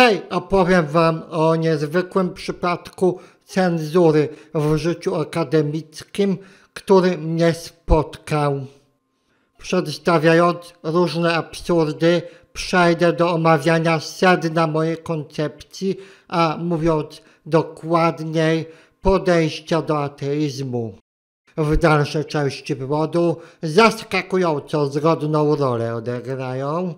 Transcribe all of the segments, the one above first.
Hej, opowiem Wam o niezwykłym przypadku cenzury w życiu akademickim, który mnie spotkał. Przedstawiając różne absurdy, przejdę do omawiania sedna mojej koncepcji, a mówiąc dokładniej, podejścia do ateizmu. W dalszej części wywodu zaskakująco zgodną rolę odegrają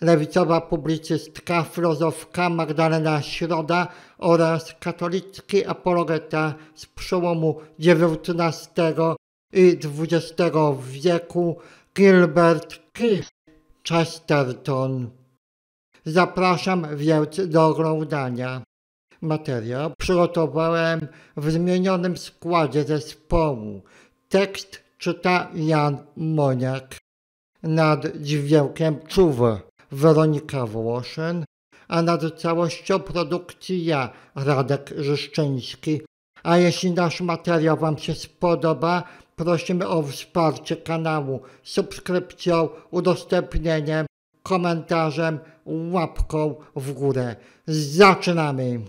lewicowa publicystka, filozofka Magdalena Środa oraz katolicki apologeta z przełomu XIX i XX wieku Gilbert Keith Chesterton. Zapraszam więc do oglądania. Materiał przygotowałem w zmienionym składzie zespołu. Tekst czyta Jan Moniak nad dźwiękiem czuwa. Weronika Włoszyn, a nad całością produkcji ja, Radek Rzeszczyński. A jeśli nasz materiał Wam się spodoba, prosimy o wsparcie kanału subskrypcją, udostępnieniem, komentarzem, łapką w górę. Zaczynamy!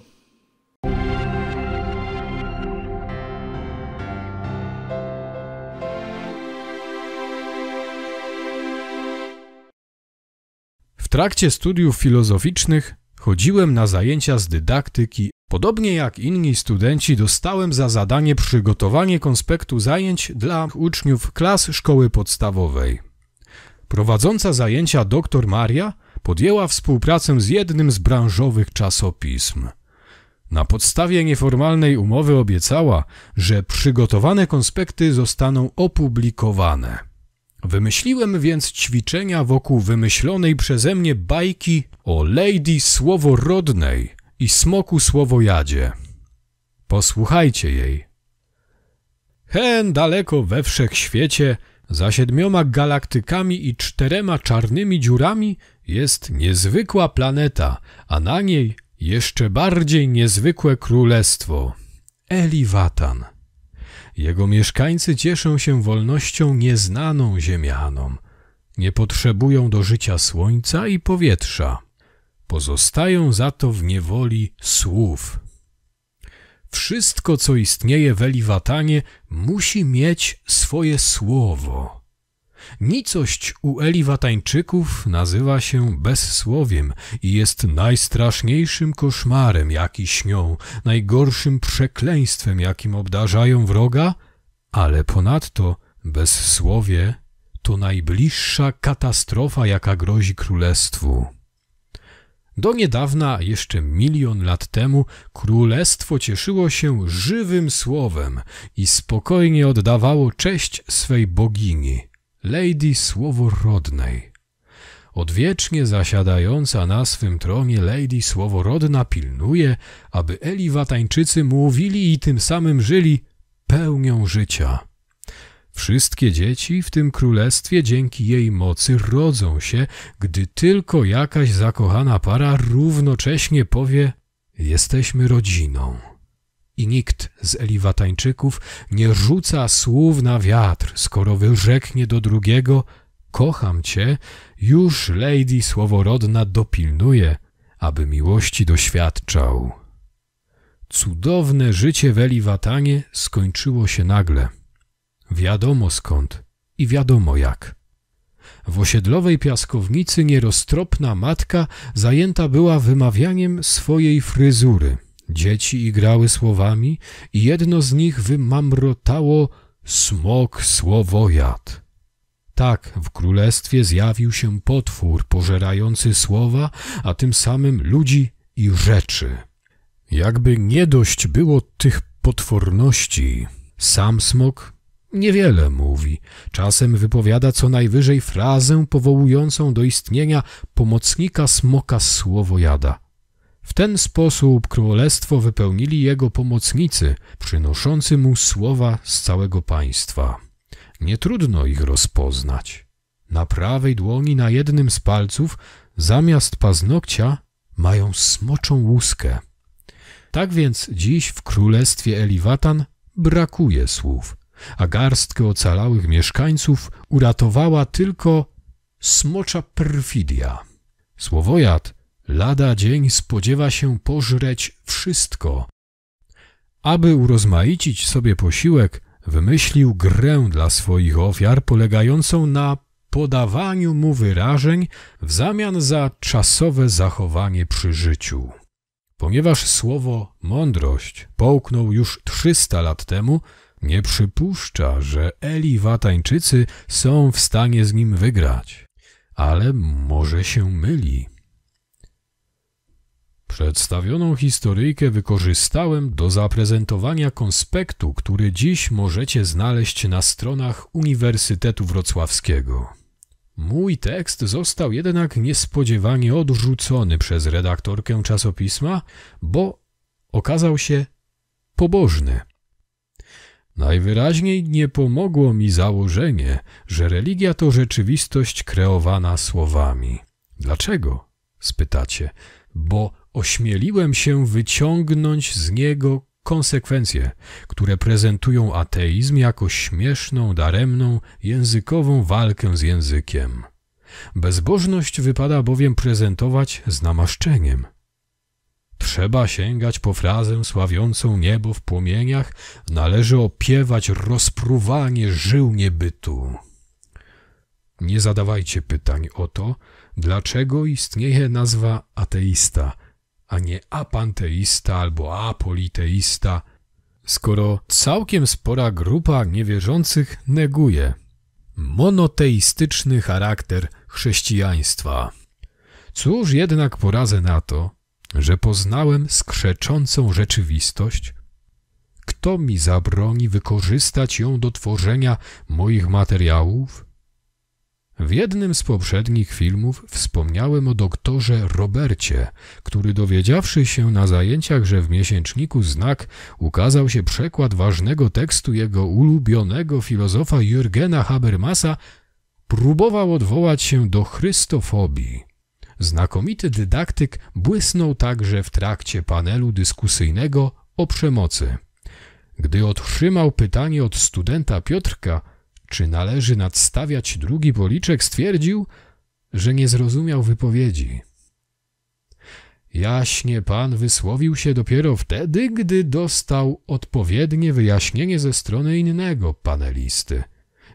trakcie studiów filozoficznych chodziłem na zajęcia z dydaktyki. Podobnie jak inni studenci, dostałem za zadanie przygotowanie konspektu zajęć dla uczniów klas szkoły podstawowej. Prowadząca zajęcia dr Maria podjęła współpracę z jednym z branżowych czasopism. Na podstawie nieformalnej umowy obiecała, że przygotowane konspekty zostaną opublikowane. Wymyśliłem więc ćwiczenia wokół wymyślonej przeze mnie bajki o Lady Słoworodnej i Smoku Słowojadzie. Posłuchajcie jej. Hen daleko we wszechświecie, za siedmioma galaktykami i czterema czarnymi dziurami jest niezwykła planeta, a na niej jeszcze bardziej niezwykłe królestwo – Eliwatan – jego mieszkańcy cieszą się wolnością nieznaną ziemianom. Nie potrzebują do życia słońca i powietrza. Pozostają za to w niewoli słów. Wszystko, co istnieje w Eliwatanie, musi mieć swoje słowo. Nicość u Eliwatańczyków nazywa się bezsłowiem i jest najstraszniejszym koszmarem, jaki śnią, najgorszym przekleństwem, jakim obdarzają wroga, ale ponadto bezsłowie to najbliższa katastrofa, jaka grozi królestwu. Do niedawna, jeszcze milion lat temu, królestwo cieszyło się żywym słowem i spokojnie oddawało cześć swej bogini. Lady Słoworodnej. Odwiecznie zasiadająca na swym tronie Lady Słoworodna pilnuje, aby Eliwatańczycy mówili i tym samym żyli pełnią życia. Wszystkie dzieci w tym królestwie dzięki jej mocy rodzą się, gdy tylko jakaś zakochana para równocześnie powie: Jesteśmy rodziną. I nikt z Eliwatańczyków nie rzuca słów na wiatr, skoro wyrzeknie do drugiego kocham cię, już Lady Słoworodna dopilnuje, aby miłości doświadczał. Cudowne życie w Eliwatanie skończyło się nagle. Wiadomo skąd i wiadomo jak. W osiedlowej piaskownicy nieroztropna matka zajęta była wymawianiem swojej fryzury – Dzieci igrały słowami i jedno z nich wymamrotało smok słowojad. Tak w królestwie zjawił się potwór pożerający słowa, a tym samym ludzi i rzeczy. Jakby nie dość było tych potworności, sam smok niewiele mówi. Czasem wypowiada co najwyżej frazę powołującą do istnienia pomocnika smoka słowojada – w ten sposób królestwo wypełnili jego pomocnicy, przynoszący mu słowa z całego państwa. Nie trudno ich rozpoznać. Na prawej dłoni na jednym z palców zamiast paznokcia mają smoczą łuskę. Tak więc dziś w królestwie Eliwatan brakuje słów, a garstkę ocalałych mieszkańców uratowała tylko smocza perfidia. Słowojad Lada dzień spodziewa się pożreć wszystko. Aby urozmaicić sobie posiłek, wymyślił grę dla swoich ofiar polegającą na podawaniu mu wyrażeń w zamian za czasowe zachowanie przy życiu. Ponieważ słowo mądrość połknął już 300 lat temu, nie przypuszcza, że Eli Watańczycy są w stanie z nim wygrać. Ale może się myli. Przedstawioną historyjkę wykorzystałem do zaprezentowania konspektu, który dziś możecie znaleźć na stronach Uniwersytetu Wrocławskiego. Mój tekst został jednak niespodziewanie odrzucony przez redaktorkę czasopisma, bo okazał się pobożny. Najwyraźniej nie pomogło mi założenie, że religia to rzeczywistość kreowana słowami. Dlaczego? spytacie. Bo ośmieliłem się wyciągnąć z niego konsekwencje, które prezentują ateizm jako śmieszną, daremną, językową walkę z językiem. Bezbożność wypada bowiem prezentować z namaszczeniem. Trzeba sięgać po frazę sławiącą niebo w płomieniach, należy opiewać rozpruwanie żył niebytu. Nie zadawajcie pytań o to, dlaczego istnieje nazwa ateista – a nie apanteista albo apoliteista, skoro całkiem spora grupa niewierzących neguje monoteistyczny charakter chrześcijaństwa. Cóż jednak poradzę na to, że poznałem skrzeczącą rzeczywistość? Kto mi zabroni wykorzystać ją do tworzenia moich materiałów? W jednym z poprzednich filmów wspomniałem o doktorze Robercie, który dowiedziawszy się na zajęciach, że w miesięczniku Znak ukazał się przekład ważnego tekstu jego ulubionego filozofa Jürgena Habermasa, próbował odwołać się do chrystofobii. Znakomity dydaktyk błysnął także w trakcie panelu dyskusyjnego o przemocy. Gdy otrzymał pytanie od studenta Piotrka, czy należy nadstawiać drugi policzek, stwierdził, że nie zrozumiał wypowiedzi. Jaśnie pan wysłowił się dopiero wtedy, gdy dostał odpowiednie wyjaśnienie ze strony innego panelisty.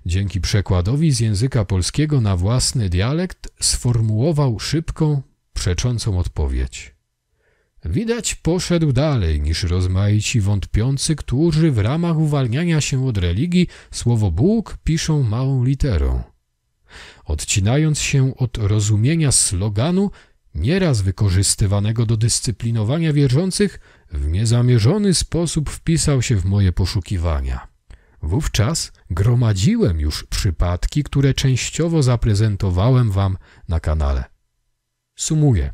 Dzięki przekładowi z języka polskiego na własny dialekt sformułował szybką, przeczącą odpowiedź. Widać poszedł dalej niż rozmaici wątpiący, którzy w ramach uwalniania się od religii słowo Bóg piszą małą literą. Odcinając się od rozumienia sloganu, nieraz wykorzystywanego do dyscyplinowania wierzących, w niezamierzony sposób wpisał się w moje poszukiwania. Wówczas gromadziłem już przypadki, które częściowo zaprezentowałem wam na kanale. Sumuję.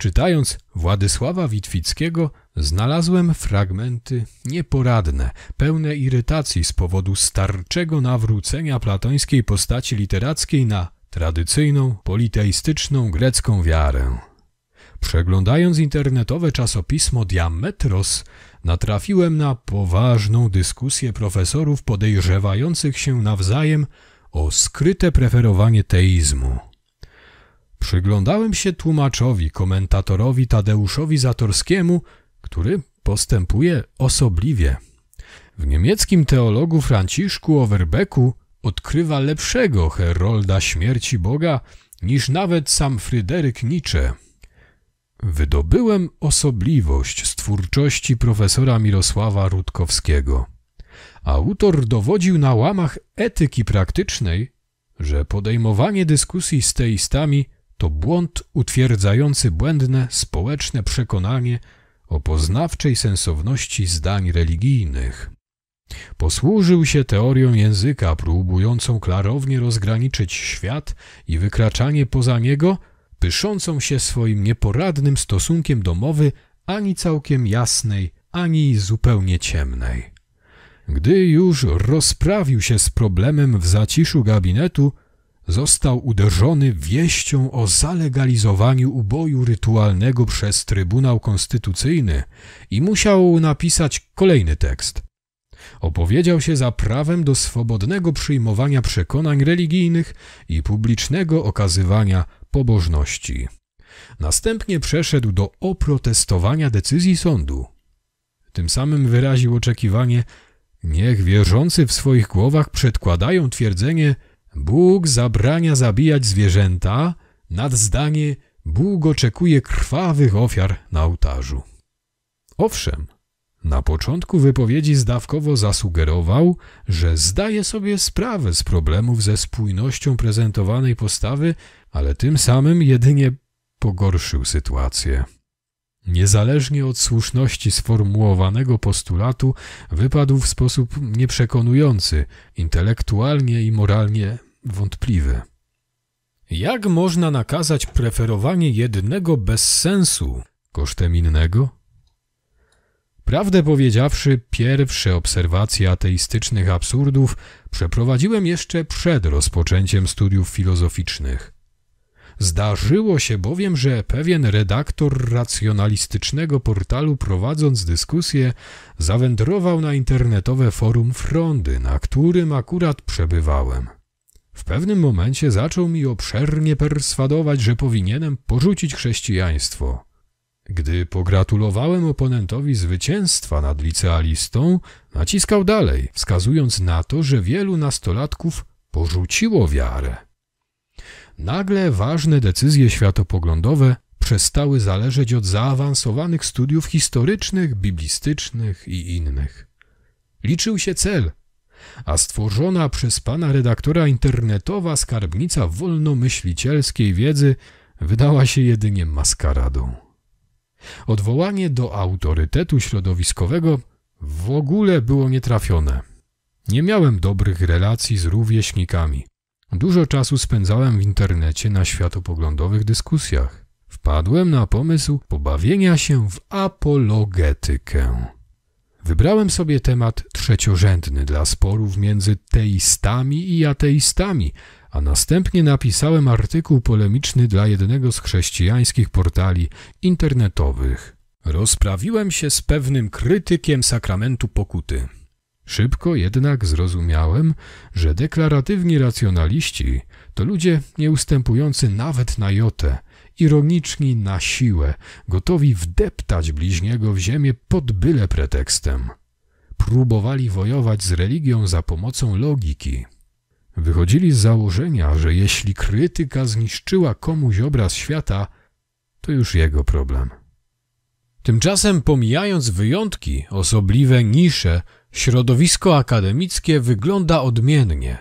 Czytając Władysława Witwickiego, znalazłem fragmenty nieporadne, pełne irytacji z powodu starczego nawrócenia platońskiej postaci literackiej na tradycyjną, politeistyczną grecką wiarę. Przeglądając internetowe czasopismo Diametros, natrafiłem na poważną dyskusję profesorów podejrzewających się nawzajem o skryte preferowanie teizmu. Przyglądałem się tłumaczowi, komentatorowi Tadeuszowi Zatorskiemu, który postępuje osobliwie. W niemieckim teologu Franciszku Overbecku odkrywa lepszego Herolda śmierci Boga niż nawet sam Fryderyk Nietzsche. Wydobyłem osobliwość z twórczości profesora Mirosława Rutkowskiego. Autor dowodził na łamach etyki praktycznej, że podejmowanie dyskusji z teistami to błąd utwierdzający błędne społeczne przekonanie o poznawczej sensowności zdań religijnych. Posłużył się teorią języka próbującą klarownie rozgraniczyć świat i wykraczanie poza niego, pyszącą się swoim nieporadnym stosunkiem do mowy ani całkiem jasnej, ani zupełnie ciemnej. Gdy już rozprawił się z problemem w zaciszu gabinetu, został uderzony wieścią o zalegalizowaniu uboju rytualnego przez Trybunał Konstytucyjny i musiał napisać kolejny tekst. Opowiedział się za prawem do swobodnego przyjmowania przekonań religijnych i publicznego okazywania pobożności. Następnie przeszedł do oprotestowania decyzji sądu. Tym samym wyraził oczekiwanie, niech wierzący w swoich głowach przedkładają twierdzenie, Bóg zabrania zabijać zwierzęta, nad zdanie Bóg oczekuje krwawych ofiar na ołtarzu. Owszem, na początku wypowiedzi zdawkowo zasugerował, że zdaje sobie sprawę z problemów ze spójnością prezentowanej postawy, ale tym samym jedynie pogorszył sytuację. Niezależnie od słuszności sformułowanego postulatu, wypadł w sposób nieprzekonujący, intelektualnie i moralnie wątpliwy. Jak można nakazać preferowanie jednego bez sensu kosztem innego? Prawdę powiedziawszy, pierwsze obserwacje ateistycznych absurdów przeprowadziłem jeszcze przed rozpoczęciem studiów filozoficznych. Zdarzyło się bowiem, że pewien redaktor racjonalistycznego portalu, prowadząc dyskusję, zawędrował na internetowe forum Frondy, na którym akurat przebywałem. W pewnym momencie zaczął mi obszernie perswadować, że powinienem porzucić chrześcijaństwo. Gdy pogratulowałem oponentowi zwycięstwa nad licealistą, naciskał dalej, wskazując na to, że wielu nastolatków porzuciło wiarę. Nagle ważne decyzje światopoglądowe przestały zależeć od zaawansowanych studiów historycznych, biblistycznych i innych. Liczył się cel, a stworzona przez pana redaktora internetowa skarbnica wolnomyślicielskiej wiedzy wydała się jedynie maskaradą. Odwołanie do autorytetu środowiskowego w ogóle było nietrafione. Nie miałem dobrych relacji z rówieśnikami. Dużo czasu spędzałem w internecie na światopoglądowych dyskusjach. Wpadłem na pomysł pobawienia się w apologetykę. Wybrałem sobie temat trzeciorzędny dla sporów między teistami i ateistami, a następnie napisałem artykuł polemiczny dla jednego z chrześcijańskich portali internetowych. Rozprawiłem się z pewnym krytykiem sakramentu pokuty. Szybko jednak zrozumiałem, że deklaratywni racjonaliści to ludzie nieustępujący nawet na jotę ironiczni na siłę, gotowi wdeptać bliźniego w ziemię pod byle pretekstem. Próbowali wojować z religią za pomocą logiki. Wychodzili z założenia, że jeśli krytyka zniszczyła komuś obraz świata, to już jego problem. Tymczasem, pomijając wyjątki, osobliwe nisze, środowisko akademickie wygląda odmiennie.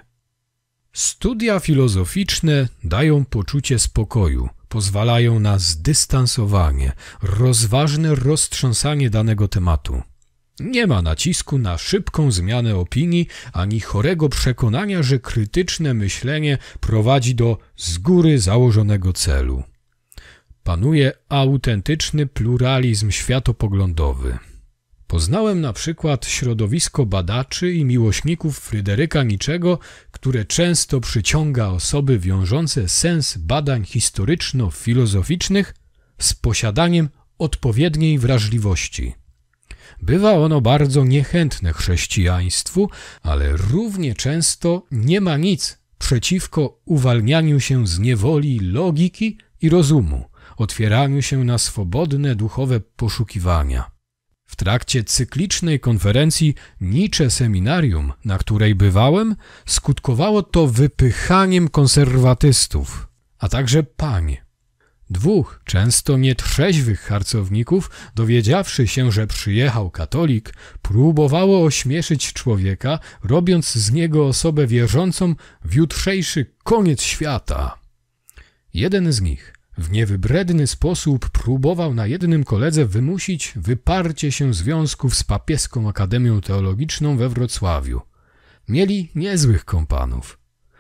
Studia filozoficzne dają poczucie spokoju, pozwalają na zdystansowanie, rozważne roztrząsanie danego tematu. Nie ma nacisku na szybką zmianę opinii ani chorego przekonania, że krytyczne myślenie prowadzi do z góry założonego celu. Panuje autentyczny pluralizm światopoglądowy. Poznałem na przykład środowisko badaczy i miłośników Fryderyka Niczego, które często przyciąga osoby wiążące sens badań historyczno-filozoficznych z posiadaniem odpowiedniej wrażliwości. Bywa ono bardzo niechętne chrześcijaństwu, ale równie często nie ma nic przeciwko uwalnianiu się z niewoli logiki i rozumu, otwieraniu się na swobodne duchowe poszukiwania. W trakcie cyklicznej konferencji Nicze Seminarium, na której bywałem, skutkowało to wypychaniem konserwatystów, a także pań. Dwóch często nietrzeźwych harcowników, dowiedziawszy się, że przyjechał katolik, próbowało ośmieszyć człowieka, robiąc z niego osobę wierzącą w jutrzejszy koniec świata. Jeden z nich, w niewybredny sposób próbował na jednym koledze wymusić wyparcie się związków z papieską akademią teologiczną we Wrocławiu. Mieli niezłych kompanów.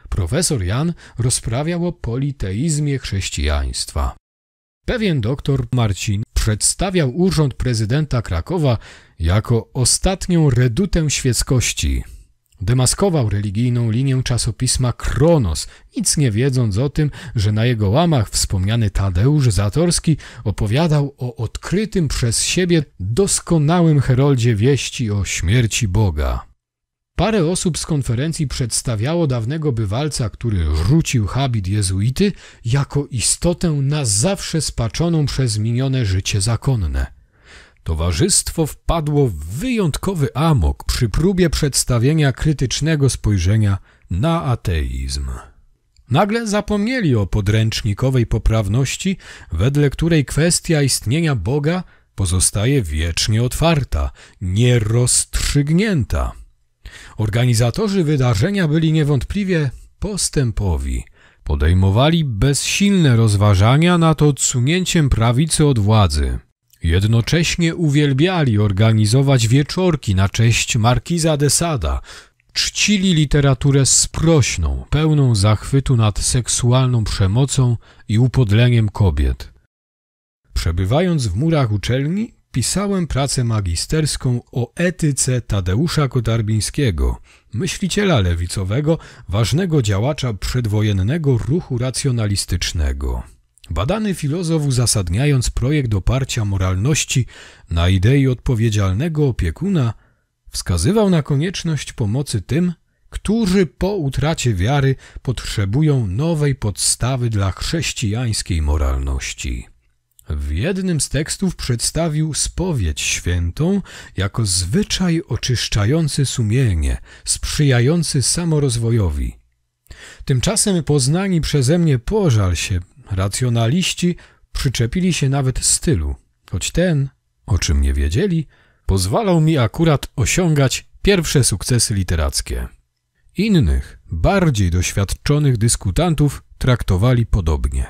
Profesor Jan rozprawiał o politeizmie chrześcijaństwa. Pewien doktor Marcin przedstawiał urząd prezydenta Krakowa jako ostatnią redutę świeckości, Demaskował religijną linię czasopisma Kronos, nic nie wiedząc o tym, że na jego łamach wspomniany Tadeusz Zatorski opowiadał o odkrytym przez siebie doskonałym heroldzie wieści o śmierci Boga. Parę osób z konferencji przedstawiało dawnego bywalca, który rzucił habit jezuity, jako istotę na zawsze spaczoną przez minione życie zakonne. Towarzystwo wpadło w wyjątkowy amok przy próbie przedstawienia krytycznego spojrzenia na ateizm. Nagle zapomnieli o podręcznikowej poprawności, wedle której kwestia istnienia Boga pozostaje wiecznie otwarta, nierozstrzygnięta. Organizatorzy wydarzenia byli niewątpliwie postępowi. Podejmowali bezsilne rozważania nad odsunięciem prawicy od władzy. Jednocześnie uwielbiali organizować wieczorki na cześć markiza de Sada. Czcili literaturę sprośną, pełną zachwytu nad seksualną przemocą i upodleniem kobiet. Przebywając w murach uczelni, pisałem pracę magisterską o etyce Tadeusza Kotarbińskiego, myśliciela lewicowego, ważnego działacza przedwojennego ruchu racjonalistycznego. Badany filozof uzasadniając projekt oparcia moralności na idei odpowiedzialnego opiekuna, wskazywał na konieczność pomocy tym, którzy po utracie wiary potrzebują nowej podstawy dla chrześcijańskiej moralności. W jednym z tekstów przedstawił spowiedź świętą jako zwyczaj oczyszczający sumienie, sprzyjający samorozwojowi. Tymczasem poznani przeze mnie pożal się Racjonaliści przyczepili się nawet stylu, choć ten, o czym nie wiedzieli, pozwalał mi akurat osiągać pierwsze sukcesy literackie. Innych, bardziej doświadczonych dyskutantów traktowali podobnie.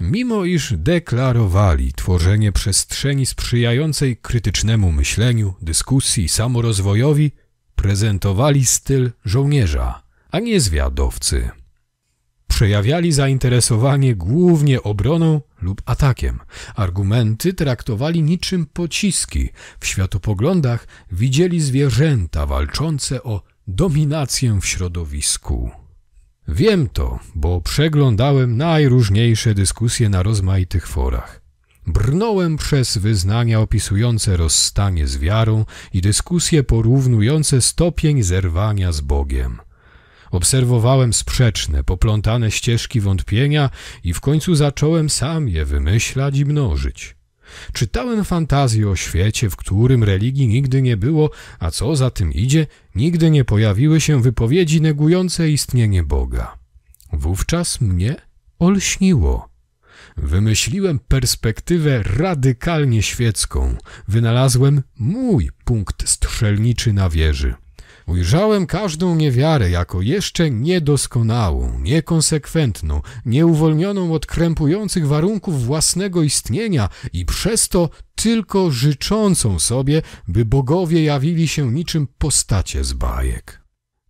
Mimo iż deklarowali tworzenie przestrzeni sprzyjającej krytycznemu myśleniu, dyskusji, samorozwojowi, prezentowali styl żołnierza, a nie zwiadowcy. Przejawiali zainteresowanie głównie obroną lub atakiem. Argumenty traktowali niczym pociski. W światopoglądach widzieli zwierzęta walczące o dominację w środowisku. Wiem to, bo przeglądałem najróżniejsze dyskusje na rozmaitych forach. Brnąłem przez wyznania opisujące rozstanie z wiarą i dyskusje porównujące stopień zerwania z Bogiem – Obserwowałem sprzeczne, poplątane ścieżki wątpienia i w końcu zacząłem sam je wymyślać i mnożyć. Czytałem fantazję o świecie, w którym religii nigdy nie było, a co za tym idzie, nigdy nie pojawiły się wypowiedzi negujące istnienie Boga. Wówczas mnie olśniło. Wymyśliłem perspektywę radykalnie świecką, wynalazłem mój punkt strzelniczy na wieży. Ujrzałem każdą niewiarę jako jeszcze niedoskonałą, niekonsekwentną, nieuwolnioną od krępujących warunków własnego istnienia i przez to tylko życzącą sobie, by bogowie jawili się niczym postacie z bajek.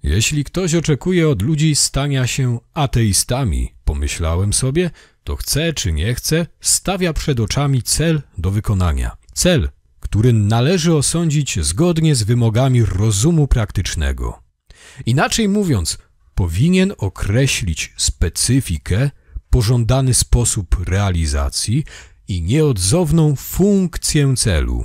Jeśli ktoś oczekuje od ludzi stania się ateistami, pomyślałem sobie, to chce czy nie chce, stawia przed oczami cel do wykonania. Cel, który należy osądzić zgodnie z wymogami rozumu praktycznego. Inaczej mówiąc, powinien określić specyfikę, pożądany sposób realizacji i nieodzowną funkcję celu.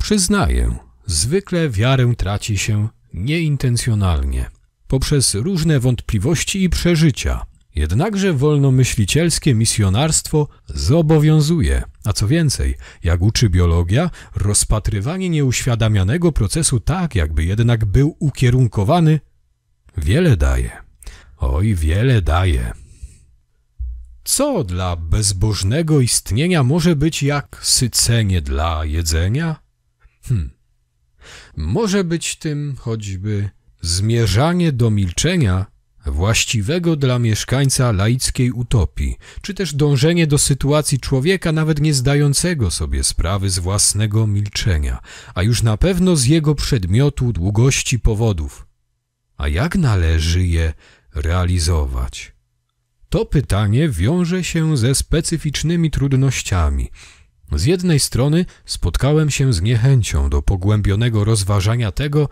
Przyznaję, zwykle wiarę traci się nieintencjonalnie, poprzez różne wątpliwości i przeżycia – Jednakże wolnomyślicielskie misjonarstwo zobowiązuje, a co więcej, jak uczy biologia, rozpatrywanie nieuświadamianego procesu tak, jakby jednak był ukierunkowany, wiele daje. Oj, wiele daje. Co dla bezbożnego istnienia może być jak sycenie dla jedzenia? Hm. Może być tym choćby zmierzanie do milczenia właściwego dla mieszkańca laickiej utopii, czy też dążenie do sytuacji człowieka nawet nie zdającego sobie sprawy z własnego milczenia, a już na pewno z jego przedmiotu, długości powodów. A jak należy je realizować? To pytanie wiąże się ze specyficznymi trudnościami. Z jednej strony spotkałem się z niechęcią do pogłębionego rozważania tego,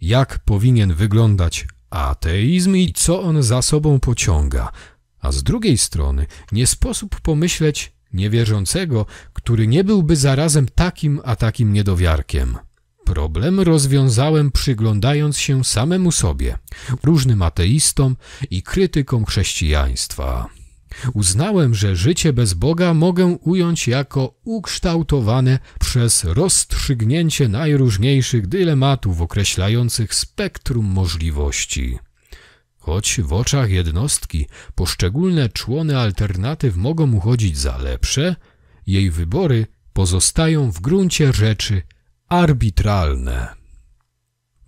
jak powinien wyglądać ateizm i co on za sobą pociąga. A z drugiej strony nie sposób pomyśleć niewierzącego, który nie byłby zarazem takim a takim niedowiarkiem. Problem rozwiązałem przyglądając się samemu sobie, różnym ateistom i krytykom chrześcijaństwa. Uznałem, że życie bez Boga mogę ująć jako ukształtowane przez rozstrzygnięcie najróżniejszych dylematów określających spektrum możliwości. Choć w oczach jednostki poszczególne człony alternatyw mogą uchodzić za lepsze, jej wybory pozostają w gruncie rzeczy arbitralne.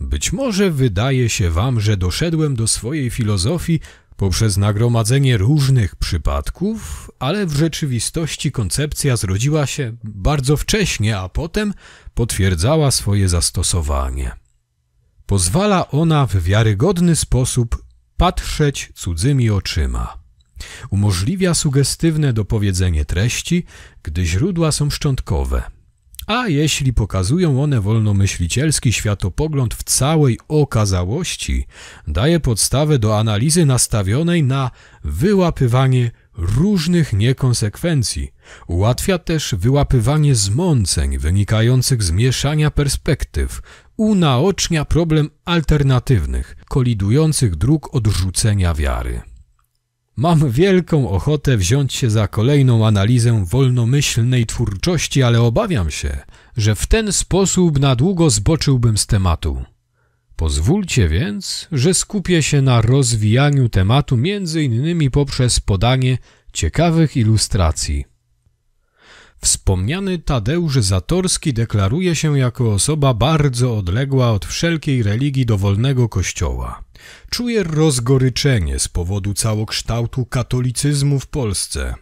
Być może wydaje się wam, że doszedłem do swojej filozofii poprzez nagromadzenie różnych przypadków, ale w rzeczywistości koncepcja zrodziła się bardzo wcześnie, a potem potwierdzała swoje zastosowanie. Pozwala ona w wiarygodny sposób patrzeć cudzymi oczyma. Umożliwia sugestywne dopowiedzenie treści, gdy źródła są szczątkowe – a jeśli pokazują one wolnomyślicielski światopogląd w całej okazałości, daje podstawę do analizy nastawionej na wyłapywanie różnych niekonsekwencji. Ułatwia też wyłapywanie zmąceń wynikających z mieszania perspektyw, unaocznia problem alternatywnych, kolidujących dróg odrzucenia wiary. Mam wielką ochotę wziąć się za kolejną analizę wolnomyślnej twórczości, ale obawiam się, że w ten sposób na długo zboczyłbym z tematu. Pozwólcie więc, że skupię się na rozwijaniu tematu między innymi poprzez podanie ciekawych ilustracji. Wspomniany Tadeusz Zatorski deklaruje się jako osoba bardzo odległa od wszelkiej religii dowolnego kościoła. Czuje rozgoryczenie z powodu całokształtu katolicyzmu w Polsce.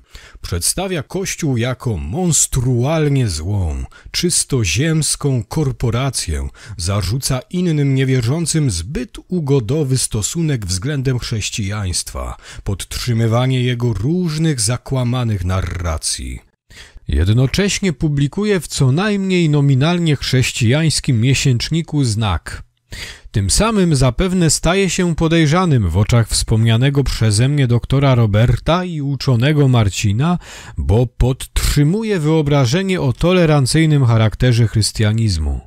Przedstawia Kościół jako monstrualnie złą, czysto ziemską korporację, zarzuca innym niewierzącym zbyt ugodowy stosunek względem chrześcijaństwa, podtrzymywanie jego różnych zakłamanych narracji. Jednocześnie publikuje w co najmniej nominalnie chrześcijańskim miesięczniku znak. Tym samym zapewne staje się podejrzanym w oczach wspomnianego przeze mnie doktora Roberta i uczonego Marcina, bo podtrzymuje wyobrażenie o tolerancyjnym charakterze chrystianizmu.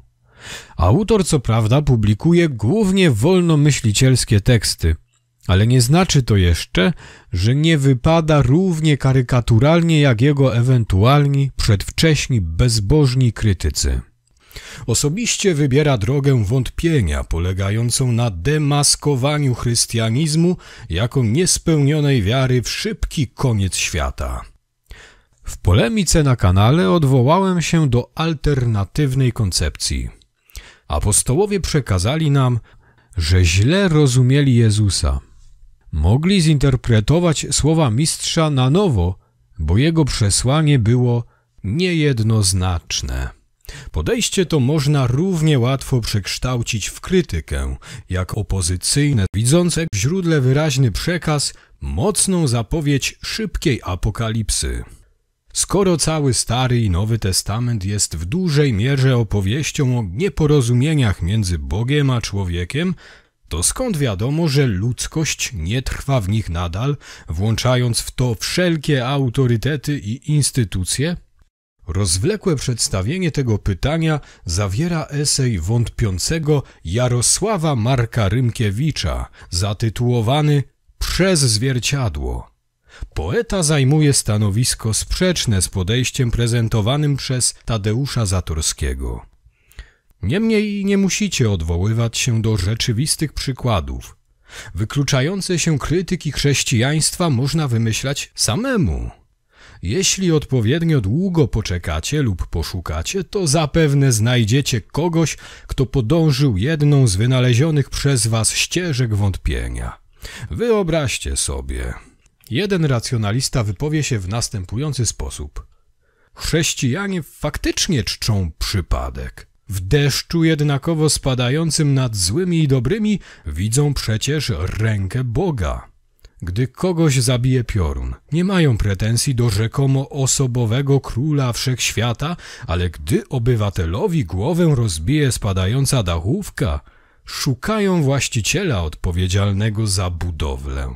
Autor co prawda publikuje głównie wolnomyślicielskie teksty – ale nie znaczy to jeszcze, że nie wypada równie karykaturalnie jak jego ewentualni, przedwcześni, bezbożni krytycy. Osobiście wybiera drogę wątpienia polegającą na demaskowaniu chrystianizmu jako niespełnionej wiary w szybki koniec świata. W polemice na kanale odwołałem się do alternatywnej koncepcji. Apostołowie przekazali nam, że źle rozumieli Jezusa, mogli zinterpretować słowa mistrza na nowo, bo jego przesłanie było niejednoznaczne. Podejście to można równie łatwo przekształcić w krytykę, jak opozycyjne, widzące w źródle wyraźny przekaz, mocną zapowiedź szybkiej apokalipsy. Skoro cały Stary i Nowy Testament jest w dużej mierze opowieścią o nieporozumieniach między Bogiem a człowiekiem, to skąd wiadomo, że ludzkość nie trwa w nich nadal, włączając w to wszelkie autorytety i instytucje? Rozwlekłe przedstawienie tego pytania zawiera esej wątpiącego Jarosława Marka Rymkiewicza, zatytułowany Przez zwierciadło. Poeta zajmuje stanowisko sprzeczne z podejściem prezentowanym przez Tadeusza Zatorskiego. Niemniej nie musicie odwoływać się do rzeczywistych przykładów. Wykluczające się krytyki chrześcijaństwa można wymyślać samemu. Jeśli odpowiednio długo poczekacie lub poszukacie, to zapewne znajdziecie kogoś, kto podążył jedną z wynalezionych przez was ścieżek wątpienia. Wyobraźcie sobie. Jeden racjonalista wypowie się w następujący sposób. Chrześcijanie faktycznie czczą przypadek. W deszczu jednakowo spadającym nad złymi i dobrymi widzą przecież rękę Boga. Gdy kogoś zabije piorun, nie mają pretensji do rzekomo osobowego króla wszechświata, ale gdy obywatelowi głowę rozbije spadająca dachówka, szukają właściciela odpowiedzialnego za budowlę.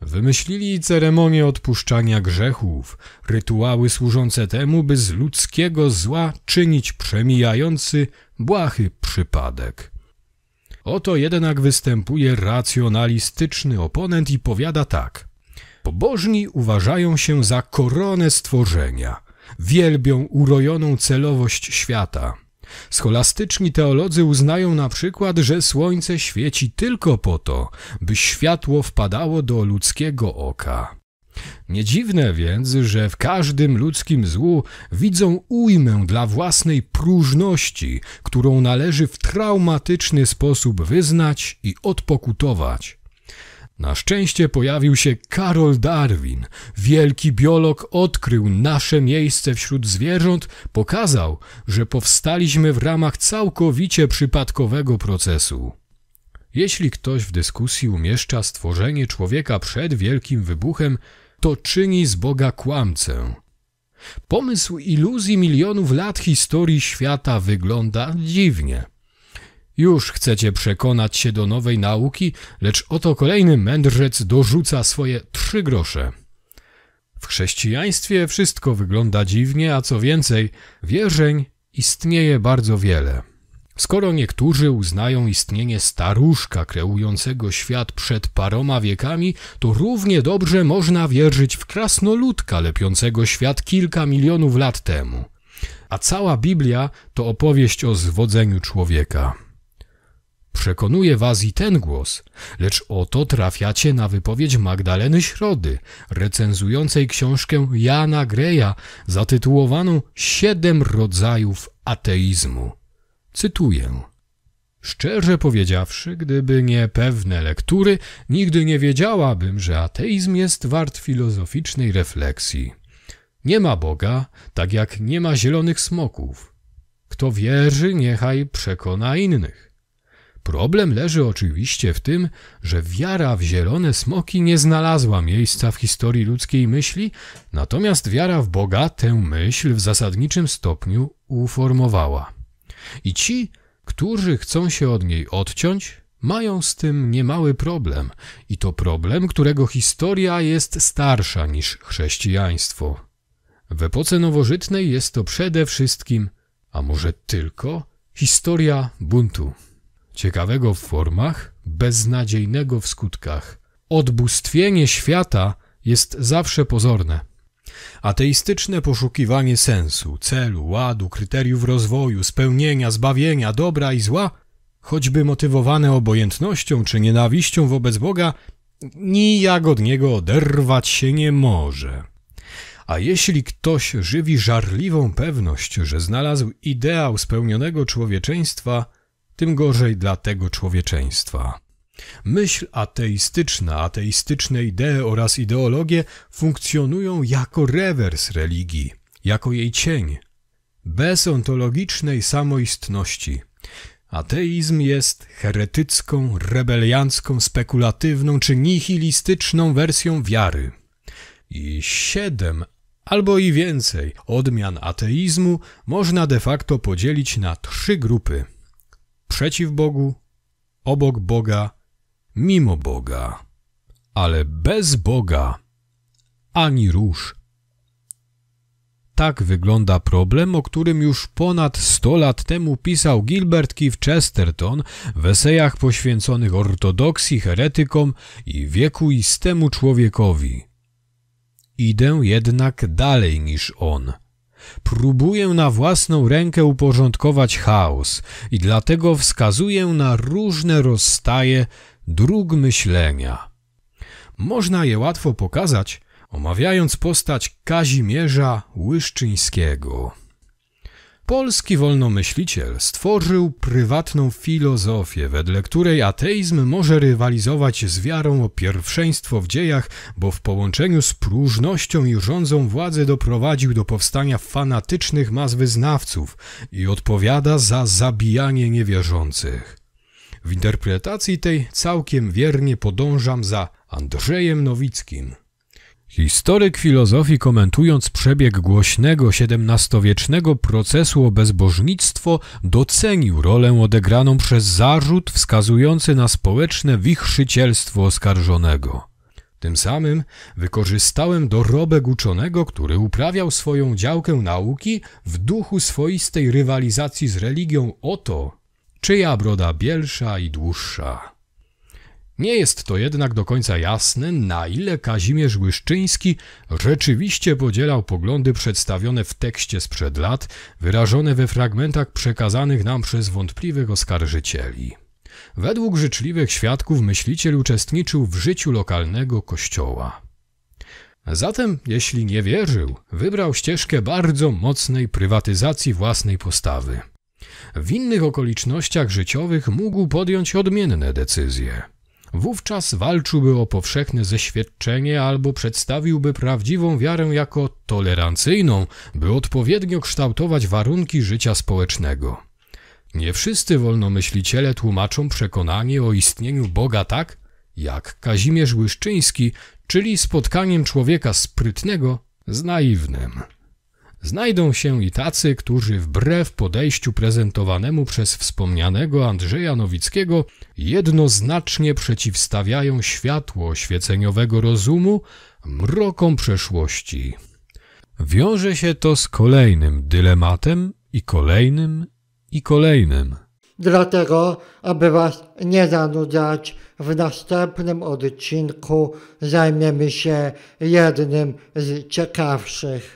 Wymyślili ceremonie odpuszczania grzechów, rytuały służące temu, by z ludzkiego zła czynić przemijający, błahy przypadek. Oto jednak występuje racjonalistyczny oponent i powiada tak. Pobożni uważają się za koronę stworzenia, wielbią urojoną celowość świata – Scholastyczni teolodzy uznają na przykład, że słońce świeci tylko po to, by światło wpadało do ludzkiego oka. Nie dziwne więc, że w każdym ludzkim złu widzą ujmę dla własnej próżności, którą należy w traumatyczny sposób wyznać i odpokutować. Na szczęście pojawił się Karol Darwin. Wielki biolog odkrył nasze miejsce wśród zwierząt, pokazał, że powstaliśmy w ramach całkowicie przypadkowego procesu. Jeśli ktoś w dyskusji umieszcza stworzenie człowieka przed wielkim wybuchem, to czyni z Boga kłamcę. Pomysł iluzji milionów lat historii świata wygląda dziwnie. Już chcecie przekonać się do nowej nauki, lecz oto kolejny mędrzec dorzuca swoje trzy grosze. W chrześcijaństwie wszystko wygląda dziwnie, a co więcej, wierzeń istnieje bardzo wiele. Skoro niektórzy uznają istnienie staruszka kreującego świat przed paroma wiekami, to równie dobrze można wierzyć w krasnoludka lepiącego świat kilka milionów lat temu. A cała Biblia to opowieść o zwodzeniu człowieka. Przekonuje was i ten głos, lecz oto trafiacie na wypowiedź Magdaleny Środy, recenzującej książkę Jana Greja zatytułowaną Siedem rodzajów ateizmu. Cytuję. Szczerze powiedziawszy, gdyby nie pewne lektury, nigdy nie wiedziałabym, że ateizm jest wart filozoficznej refleksji. Nie ma Boga, tak jak nie ma zielonych smoków. Kto wierzy, niechaj przekona innych. Problem leży oczywiście w tym, że wiara w zielone smoki nie znalazła miejsca w historii ludzkiej myśli, natomiast wiara w Boga tę myśl w zasadniczym stopniu uformowała. I ci, którzy chcą się od niej odciąć, mają z tym niemały problem, i to problem, którego historia jest starsza niż chrześcijaństwo. W epoce nowożytnej jest to przede wszystkim, a może tylko, historia buntu ciekawego w formach, beznadziejnego w skutkach. Odbóstwienie świata jest zawsze pozorne. Ateistyczne poszukiwanie sensu, celu, ładu, kryteriów rozwoju, spełnienia, zbawienia, dobra i zła, choćby motywowane obojętnością czy nienawiścią wobec Boga, nijak od niego oderwać się nie może. A jeśli ktoś żywi żarliwą pewność, że znalazł ideał spełnionego człowieczeństwa, tym gorzej dla tego człowieczeństwa. Myśl ateistyczna, ateistyczne idee oraz ideologie funkcjonują jako rewers religii, jako jej cień, bez ontologicznej samoistności. Ateizm jest heretycką, rebeliancką, spekulatywną czy nihilistyczną wersją wiary. I siedem albo i więcej odmian ateizmu można de facto podzielić na trzy grupy przeciw Bogu, obok Boga, mimo Boga, ale bez Boga ani róż. Tak wygląda problem, o którym już ponad 100 lat temu pisał Gilbert Keith Chesterton w esejach poświęconych ortodoksji, heretykom i wiekuistemu człowiekowi. Idę jednak dalej niż on – Próbuję na własną rękę uporządkować chaos i dlatego wskazuję na różne rozstaje dróg myślenia. Można je łatwo pokazać, omawiając postać Kazimierza Łyszczyńskiego. Polski wolnomyśliciel stworzył prywatną filozofię, wedle której ateizm może rywalizować z wiarą o pierwszeństwo w dziejach, bo w połączeniu z próżnością i rządzą władzy doprowadził do powstania fanatycznych mas wyznawców i odpowiada za zabijanie niewierzących. W interpretacji tej całkiem wiernie podążam za Andrzejem Nowickim. Historyk filozofii komentując przebieg głośnego XVII-wiecznego procesu o bezbożnictwo docenił rolę odegraną przez zarzut wskazujący na społeczne wichrzycielstwo oskarżonego. Tym samym wykorzystałem dorobek uczonego, który uprawiał swoją działkę nauki w duchu swoistej rywalizacji z religią o to, czyja broda bielsza i dłuższa. Nie jest to jednak do końca jasne, na ile Kazimierz Łyszczyński rzeczywiście podzielał poglądy przedstawione w tekście sprzed lat, wyrażone we fragmentach przekazanych nam przez wątpliwych oskarżycieli. Według życzliwych świadków myśliciel uczestniczył w życiu lokalnego kościoła. Zatem, jeśli nie wierzył, wybrał ścieżkę bardzo mocnej prywatyzacji własnej postawy. W innych okolicznościach życiowych mógł podjąć odmienne decyzje. Wówczas walczyłby o powszechne zeświadczenie albo przedstawiłby prawdziwą wiarę jako tolerancyjną, by odpowiednio kształtować warunki życia społecznego. Nie wszyscy wolnomyśliciele tłumaczą przekonanie o istnieniu Boga tak, jak Kazimierz Łyszczyński, czyli spotkaniem człowieka sprytnego z naiwnym. Znajdą się i tacy, którzy wbrew podejściu prezentowanemu przez wspomnianego Andrzeja Nowickiego jednoznacznie przeciwstawiają światło świeceniowego rozumu mrokom przeszłości. Wiąże się to z kolejnym dylematem i kolejnym i kolejnym. Dlatego, aby Was nie zanudzać, w następnym odcinku zajmiemy się jednym z ciekawszych